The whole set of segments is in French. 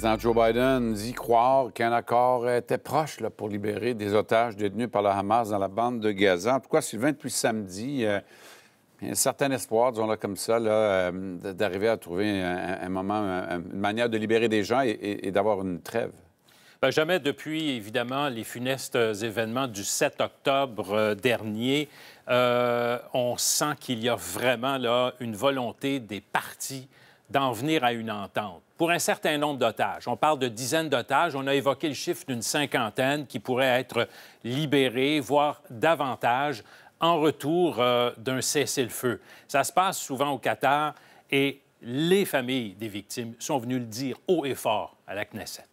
président Joe Biden dit croire qu'un accord était proche pour libérer des otages détenus par le Hamas dans la bande de Gaza. En tout cas, Sylvain, depuis samedi, euh, a un certain espoir, disons-le comme ça, euh, d'arriver à trouver un, moment, une manière de libérer des gens et, d'avoir une trêve. jamais depuis, évidemment, les funestes événements du 7 octobre euh, dernier, on sent qu'il y a vraiment là, une volonté des partis d'en venir à une entente pour un certain nombre d'otages. On parle de dizaines d'otages. On a évoqué le chiffre d'une cinquantaine qui pourraient être libérés, voire davantage, en retour euh, d'un cessez-le-feu. Ça se passe souvent au Qatar et les familles des victimes sont venues le dire haut et fort à la Knesset.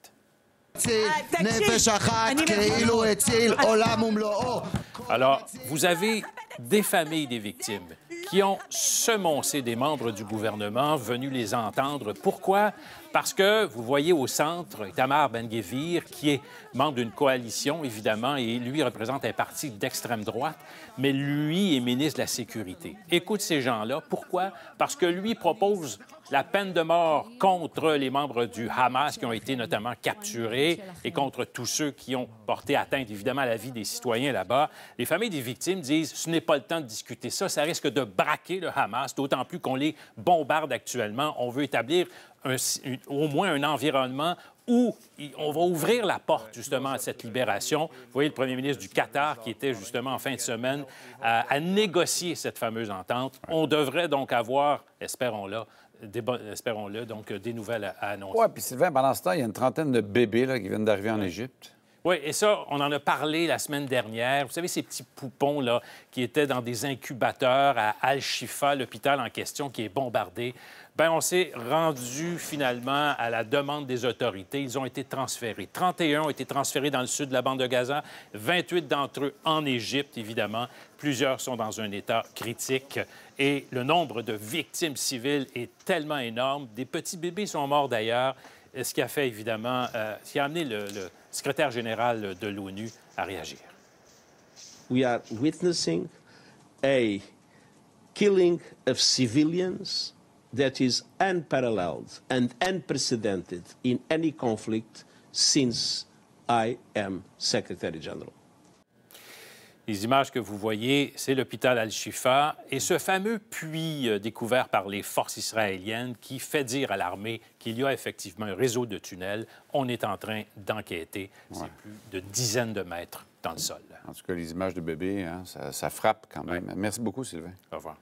Alors, vous avez des familles des victimes qui ont semoncer des membres du gouvernement venus les entendre. Pourquoi? Parce que vous voyez au centre Tamar Ben-Guevir, qui est membre d'une coalition, évidemment, et lui représente un parti d'extrême droite, mais lui est ministre de la Sécurité. Écoute ces gens-là. Pourquoi? Parce que lui propose la peine de mort contre les membres du Hamas qui ont été notamment capturés et contre tous ceux qui ont porté atteinte, évidemment, à la vie des citoyens là-bas. Les familles des victimes disent ce n'est pas le temps de discuter ça, ça risque de braquer le Hamas d'autant plus qu'on les bombarde actuellement. On veut établir au moins un environnement où on va ouvrir la porte justement à cette libération. Vous voyez le premier ministre du Qatar qui était justement en fin de semaine à, négocier cette fameuse entente. On devrait donc avoir, espérons-le, espérons-le, donc euh, des nouvelles à, annoncer. Oui, puis Sylvain, pendant ce il y a une trentaine de bébés qui viennent d'arriver en Égypte. Oui, et ça, on en a parlé la semaine dernière. Vous savez, ces petits poupons là, qui étaient dans des incubateurs à Al-Shifa, l'hôpital en question, qui est bombardé. Bien, on s'est rendu finalement à la demande des autorités. Ils ont été transférés. 31 ont été transférés dans le sud de la bande de Gaza, 28 d'entre eux en Égypte, évidemment. Plusieurs sont dans un état critique et le nombre de victimes civiles est tellement énorme. Des petits bébés sont morts d'ailleurs ce qui a fait évidemment, euh, ce qui a amené le, le secrétaire général de l'ONU à réagir. We are witnessing a killing of civilians that is unparalleled and unprecedented in any conflict since I am Secretary General. Les images que vous voyez, c'est l'hôpital Al-Shifa et ce fameux puits euh, découvert par les forces israéliennes qui fait dire à l'armée qu'il y a effectivement un réseau de tunnels. On est en train d'enquêter. C'est plus de dizaines de mètres dans le sol. En tout cas, les images de bébés, hein, ça, frappe quand même. Merci beaucoup, Sylvain. Au revoir.